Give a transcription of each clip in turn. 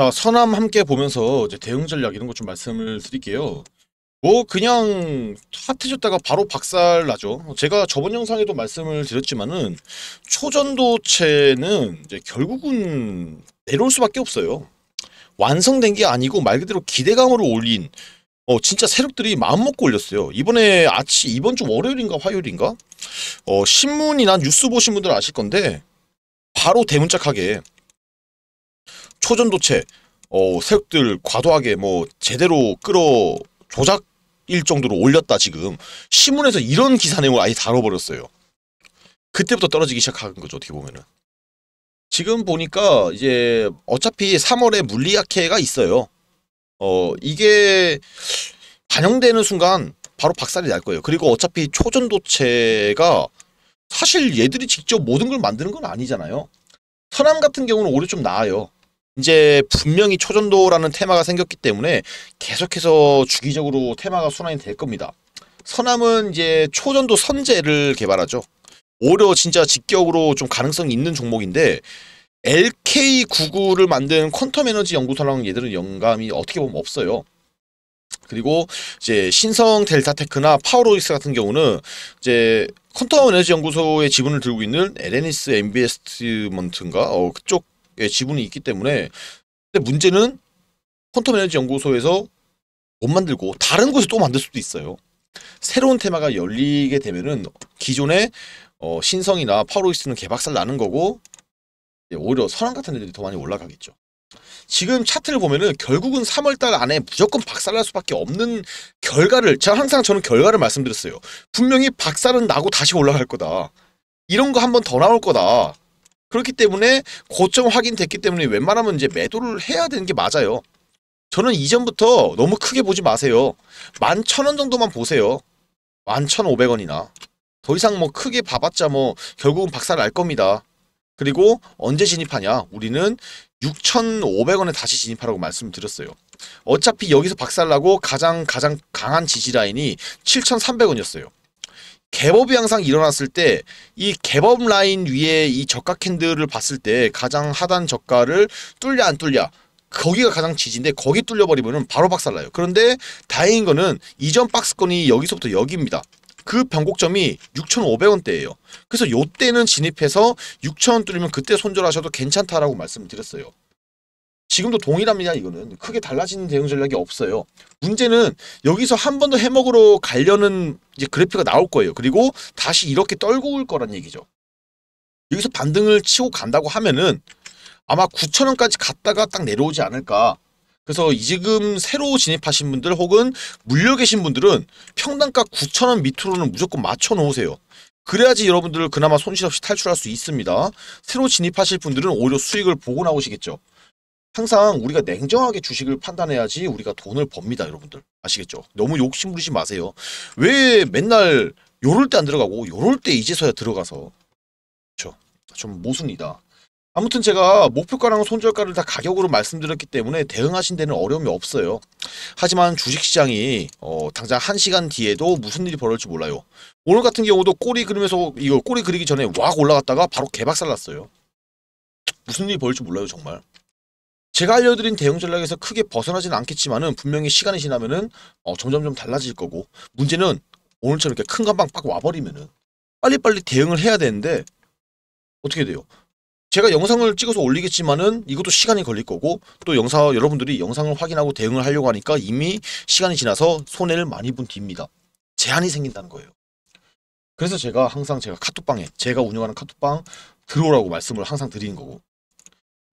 자, 아, 선암 함께 보면서 이제 대응 전략 이런 것 좀 말씀을 드릴게요. 뭐 그냥 핫해졌다가 바로 박살 나죠. 제가 저번 영상에도 말씀을 드렸지만은 초전도체는 이제 결국은 내려올 수밖에 없어요. 완성된 게 아니고 말 그대로 기대감으로 올린 어 진짜 세력들이 마음먹고 올렸어요. 이번에 아침 이번 주 월요일인가 화요일인가 어 신문이나 뉴스 보신 분들 아실 건데 바로 대문짝하게 초전도체 어, 세력들 과도하게 뭐 제대로 끌어 조작일 정도로 올렸다 지금 신문에서 이런 기사 내용을 아예 다뤄버렸어요. 그때부터 떨어지기 시작한 거죠 어떻게 보면은. 지금 보니까 이제 어차피 3월에 물리학회가 있어요. 어 이게 반영되는 순간 바로 박살이 날 거예요. 그리고 어차피 초전도체가 사실 얘들이 직접 모든 걸 만드는 건 아니잖아요. 서남 같은 경우는 오히려 좀 나아요. 이제 분명히 초전도라는 테마가 생겼기 때문에 계속해서 주기적으로 테마가 순환이 될 겁니다. 서남은 이제 초전도 선제를 개발하죠. 오히려 진짜 직격으로 좀 가능성이 있는 종목인데 LK99를 만든 퀀텀 에너지 연구소랑 얘들은 영감이 어떻게 보면 없어요. 그리고 이제 신성 델타테크나 파워로이스 같은 경우는 이제 퀀텀 에너지 연구소의 지분을 들고 있는 LNS m 스 s 먼트인가 어, 그쪽 예, 지분이 있기 때문에 근데 문제는 퀀텀 에너지 연구소에서 못 만들고 다른 곳에 또 만들 수도 있어요. 새로운 테마가 열리게 되면은 기존의 어, 신성이나 파로이스는 개박살 나는 거고 오히려 선왕 같은 애들이 더 많이 올라가겠죠. 지금 차트를 보면은 결국은 3월달 안에 무조건 박살날 수밖에 없는 결과를 제가 항상 저는 결과를 말씀드렸어요. 분명히 박살은 나고 다시 올라갈 거다. 이런 거 한 번 더 나올 거다. 그렇기 때문에 고점 확인됐기 때문에 웬만하면 이제 매도를 해야 되는 게 맞아요. 저는 이전부터 너무 크게 보지 마세요. 11,000원 정도만 보세요. 11,500원이나. 더 이상 뭐 크게 봐봤자 뭐 결국은 박살 날 겁니다. 그리고 언제 진입하냐? 우리는 6,500원에 다시 진입하라고 말씀드렸어요. 을 어차피 여기서 박살나고 가장 가장 강한 지지라인이 7,300원이었어요. 개법이 항상 일어났을 때 이 개법 라인 위에 이 저가 캔들을 봤을 때 가장 하단 저가를 뚫려안뚫려 거기가 가장 지지인데 거기 뚫려버리면 바로 박살나요. 그런데 다행인 거는 이전 박스권이 여기서부터 여기입니다. 그 변곡점이 6,500원대예요. 그래서 요때는 진입해서 6,000원 뚫리면 그때 손절하셔도 괜찮다라고 말씀드렸어요. 지금도 동일합니다. 이거는 크게 달라진 대응 전략이 없어요. 문제는 여기서 한 번 더 해먹으러 가려는 이제 그래픽이 나올 거예요. 그리고 다시 이렇게 떨고 올 거란 얘기죠. 여기서 반등을 치고 간다고 하면은 아마 9천원까지 갔다가 딱 내려오지 않을까. 그래서 지금 새로 진입하신 분들 혹은 물려 계신 분들은 평당가 9천원 밑으로는 무조건 맞춰 놓으세요. 그래야지 여러분들 그나마 손실 없이 탈출할 수 있습니다. 새로 진입하실 분들은 오히려 수익을 보고 나오시겠죠. 항상 우리가 냉정하게 주식을 판단해야지 우리가 돈을 법니다 여러분들 아시겠죠 너무 욕심 부리지 마세요 왜 맨날 요럴 때 안 들어가고 요럴 때 이제서야 들어가서 그렇죠 좀 모순이다 아무튼 제가 목표가랑 손절가를 다 가격으로 말씀드렸기 때문에 대응하신 데는 어려움이 없어요 하지만 주식시장이 어, 당장 한시간 뒤에도 무슨 일이 벌어질지 몰라요 오늘 같은 경우도 꼬리 그리면서 이거 꼬리 그리기 전에 왁 올라갔다가 바로 개박살 났어요 무슨 일이 벌어질지 몰라요 정말 제가 알려드린 대응 전략에서 크게 벗어나진 않겠지만은 분명히 시간이 지나면은 어, 점점 좀 달라질 거고 문제는 오늘처럼 이렇게 큰 감방 빡 와버리면은 빨리빨리 대응을 해야 되는데 어떻게 돼요? 제가 영상을 찍어서 올리겠지만은 이것도 시간이 걸릴 거고 또 영상 여러분들이 영상을 확인하고 대응을 하려고 하니까 이미 시간이 지나서 손해를 많이 본 뒤입니다. 제한이 생긴다는 거예요. 그래서 제가 항상 제가 카톡방에 제가 운영하는 카톡방 들어오라고 말씀을 항상 드리는 거고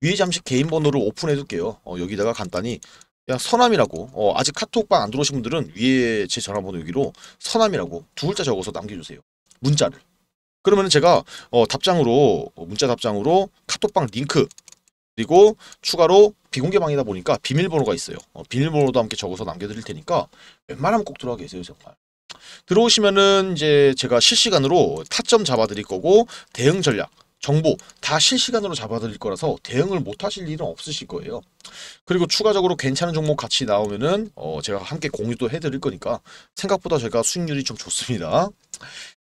위에 잠시 개인 번호를 오픈해둘게요. 어, 여기다가 간단히 그냥 서남이라고 어, 아직 카톡방 안 들어오신 분들은 위에 제 전화번호 여기로 서남이라고 두 글자 적어서 남겨주세요. 문자를. 그러면 제가 어, 답장으로 어, 문자 답장으로 카톡방 링크 그리고 추가로 비공개방이다 보니까 비밀번호가 있어요. 어, 비밀번호도 함께 적어서 남겨드릴 테니까 웬만하면 꼭 들어와 계세요 정말. 들어오시면은 이제 제가 실시간으로 타점 잡아드릴 거고 대응 전략 정보 다 실시간으로 잡아드릴 거라서 대응을 못 하실 일은 없으실 거예요. 그리고 추가적으로 괜찮은 종목 같이 나오면은 어 제가 함께 공유도 해드릴 거니까 생각보다 제가 수익률이 좀 좋습니다.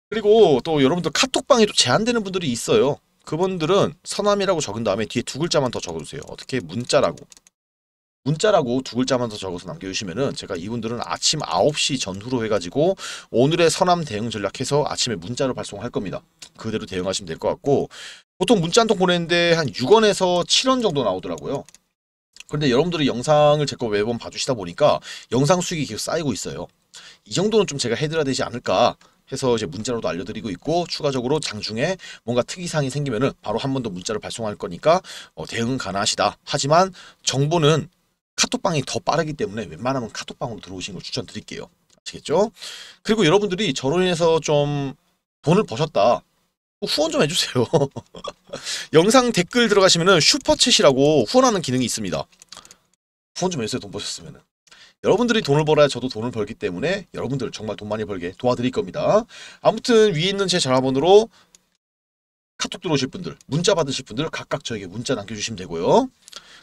그리고 또 여러분들 카톡방에또 제한되는 분들이 있어요. 그분들은 선함이라고 적은 다음에 뒤에 두 글자만 더 적어주세요. 어떻게 문자라고 문자라고 두 글자만 더 적어서 남겨주시면은 제가 이분들은 아침 9시 전후로 해가지고 오늘의 서남 대응 전략해서 아침에 문자로 발송할 겁니다. 그대로 대응하시면 될 것 같고 보통 문자 한 통 보내는데 한 6원에서 7원 정도 나오더라고요. 그런데 여러분들이 영상을 제거 매번 봐주시다 보니까 영상 수익이 계속 쌓이고 있어요. 이 정도는 좀 제가 해드려야 되지 않을까 해서 이제 문자로도 알려드리고 있고 추가적으로 장중에 뭔가 특이사항이 생기면은 바로 한 번 더 문자를 발송할 거니까 어, 대응 가능하시다. 하지만 정보는 카톡방이 더 빠르기 때문에 웬만하면 카톡방으로 들어오시는 걸 추천드릴게요. 아시겠죠? 그리고 여러분들이 저로 인해서 좀 돈을 버셨다. 후원 좀 해주세요. 영상 댓글 들어가시면 슈퍼챗이라고 후원하는 기능이 있습니다. 후원 좀 해주세요. 돈 버셨으면. 여러분들이 돈을 벌어야 저도 돈을 벌기 때문에 여러분들 정말 돈 많이 벌게 도와드릴 겁니다. 아무튼 위에 있는 제 전화번호로 카톡 들어오실 분들, 문자 받으실 분들 각각 저에게 문자 남겨주시면 되고요.